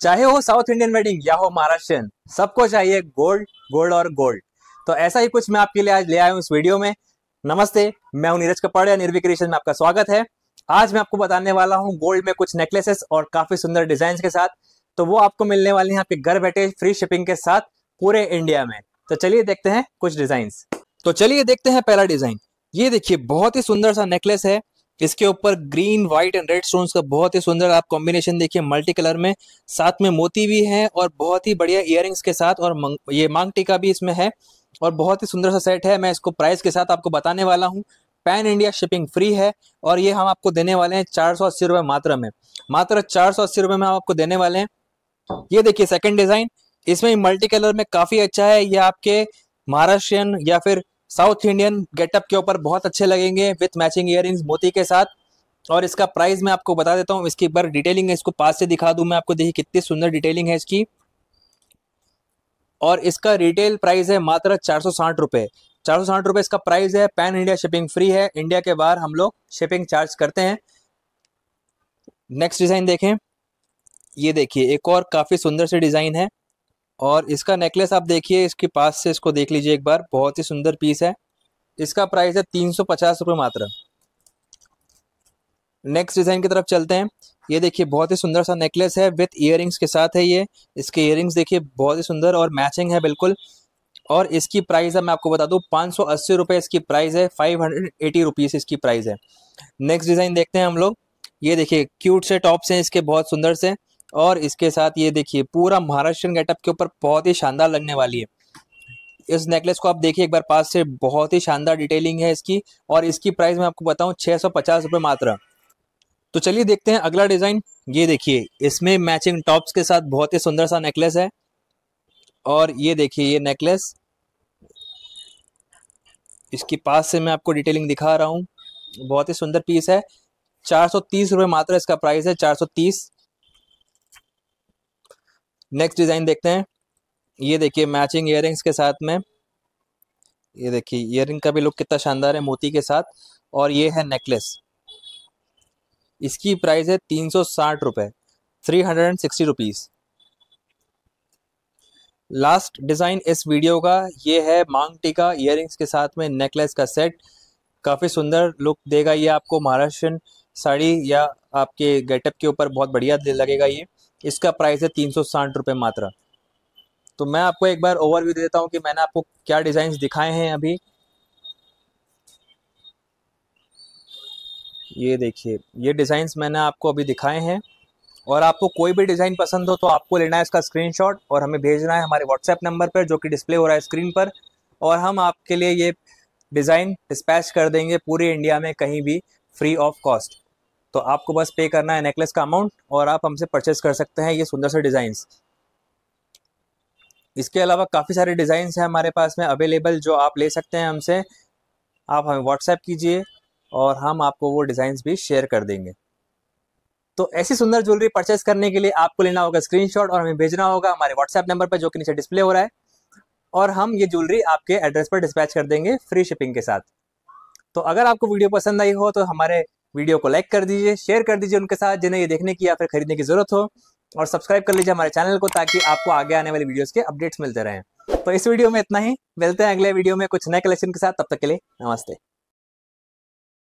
चाहे हो south Indian wedding या हो महाराष्ट्रियन सबको चाहिए गोल्ड गोल्ड और गोल्ड तो ऐसा ही कुछ मैं आपके लिए आज ले आया हूँ इस वीडियो में नमस्ते मैं हूं नीरज कपाड़े निर्विक्रिएशन में आपका स्वागत है आज मैं आपको बताने वाला हूँ गोल्ड में कुछ नेकलेसेस और काफी सुंदर डिजाइन के साथ तो वो आपको मिलने वाले हैं आपके घर बैठे फ्री शिपिंग के साथ पूरे इंडिया में तो चलिए देखते हैं कुछ डिजाइन तो चलिए देखते हैं पहला डिजाइन ये देखिए बहुत ही सुंदर सा नेकलेस है इसके ऊपर green white and red stones का बहुत ही सुंदर आप कॉम्बिनेशन देखिए मल्टी कलर में साथ में मोती भी है और बहुत ही बढ़िया इयर के साथ और मंग, ये मांग टीका भी इसमें है और बहुत ही सुंदर सा सेट है मैं इसको प्राइस के साथ आपको बताने वाला हूँ पैन इंडिया शिपिंग फ्री है और ये हम आपको देने वाले हैं चार सौ अस्सी रुपए मात्रा में मात्र चार सौ अस्सी रुपए में हम आपको देने वाले हैं ये देखिए सेकंड डिजाइन इसमें मल्टी कलर में काफी अच्छा है ये आपके महाराष्ट्रियन या फिर साउथ इंडियन गेटअप के ऊपर बहुत अच्छे लगेंगे विथ मैचिंग इयर मोती के साथ और इसका प्राइस मैं आपको बता देता हूँ इसकी बार डिटेलिंग है इसको पास से दिखा दूँ मैं आपको देखिए कितनी सुंदर डिटेलिंग है इसकी और इसका रिटेल प्राइस है मात्र चार सौ साठ रुपये चार सौ साठ रुपये इसका प्राइस है पैन इंडिया शिपिंग फ्री है इंडिया के बाहर हम लोग शिपिंग चार्ज करते हैं नेक्स्ट डिज़ाइन देखें ये देखिए एक और काफ़ी सुंदर सी डिज़ाइन है और इसका नेकलेस आप देखिए इसके पास से इसको देख लीजिए एक बार बहुत ही सुंदर पीस है इसका प्राइस है तीन सौ पचास रुपये मात्र नेक्स्ट डिज़ाइन की तरफ चलते हैं ये देखिए बहुत ही सुंदर सा नेकलेस है विथ ईयर के साथ है ये इसके इयर देखिए बहुत ही सुंदर और मैचिंग है बिल्कुल और इसकी प्राइस है मैं आपको बता दूँ पाँच सौ अस्सी रुपये इसकी प्राइस है फाइव हंड्रेड एटी रुपीज़ इसकी प्राइस है नेक्स्ट डिज़ाइन देखते हैं हम लोग ये देखिए क्यूट से टॉप्स हैं इसके बहुत सुंदर से और इसके साथ ये देखिए पूरा महाराष्ट्र गेटअप के ऊपर बहुत ही शानदार लगने वाली है इस नेकलेस को आप देखिए एक बार पास से बहुत ही शानदार डिटेलिंग है इसकी और इसकी प्राइस मैं आपको बताऊं छः सौ पचास रुपये मात्रा तो चलिए देखते हैं अगला डिज़ाइन ये देखिए इसमें मैचिंग टॉप्स के साथ बहुत ही सुंदर सा नेकलेस है और ये देखिए ये नेकलेस इसके पास से मैं आपको डिटेलिंग दिखा रहा हूँ बहुत ही सुंदर पीस है चार सौ तीस रुपये मात्रा इसका प्राइस है चार सौ तीस नेक्स्ट डिज़ाइन देखते हैं ये देखिए मैचिंग इयर के साथ में ये देखिए इयर का भी लुक कितना शानदार है मोती के साथ और ये है नेकलेस इसकी प्राइस है तीन सौ साठ रुपये three hundred and sixty rupees last design इस वीडियो का ये है मांग टीका इयर के साथ में नेकलेस का सेट काफ़ी सुंदर लुक देगा ये आपको महाराष्ट्र साड़ी या आपके गेटअप के ऊपर बहुत बढ़िया लगेगा ये इसका प्राइस है तीन सौ साठ रुपये मात्र तो मैं आपको एक बार ओवरव्यू दे देता हूँ कि मैंने आपको क्या डिज़ाइन दिखाए हैं अभी ये देखिए ये डिज़ाइंस मैंने आपको अभी दिखाए हैं और आपको कोई भी डिज़ाइन पसंद हो तो आपको लेना है इसका स्क्रीनशॉट और हमें भेजना है हमारे व्हाट्सएप नंबर पर जो कि डिस्प्ले हो रहा है स्क्रीन पर और हम आपके लिए ये डिज़ाइन डिस्पैच कर देंगे पूरे इंडिया में कहीं भी फ्री ऑफ कॉस्ट तो आपको बस पे करना है नेकलेस का अमाउंट और आप हमसे परचेस कर सकते हैं ये सुंदर से डिज़ाइंस इसके अलावा काफ़ी सारे डिज़ाइंस हैं हमारे पास में अवेलेबल जो आप ले सकते हैं हमसे आप हमें व्हाट्सएप कीजिए और हम आपको वो डिज़ाइंस भी शेयर कर देंगे तो ऐसी सुंदर ज्वेलरी परचेस करने के लिए आपको लेना होगा स्क्रीनशॉट और हमें भेजना होगा हमारे व्हाट्सएप नंबर पर जो कि नीचे डिस्प्ले हो रहा है और हम ये ज्वेलरी आपके एड्रेस पर डिस्पैच कर देंगे फ्री शिपिंग के साथ तो अगर आपको वीडियो पसंद आई हो तो हमारे वीडियो को लाइक कर दीजिए शेयर कर दीजिए उनके साथ जिन्हें ये देखने की या फिर खरीदने की जरूरत हो और सब्सक्राइब कर लीजिए हमारे चैनल को ताकि आपको आगे आने वाले वीडियोस के अपडेट्स मिलते रहें तो इस वीडियो में इतना ही मिलते हैं अगले वीडियो में कुछ नए कलेक्शन के साथ तब तक के लिए नमस्ते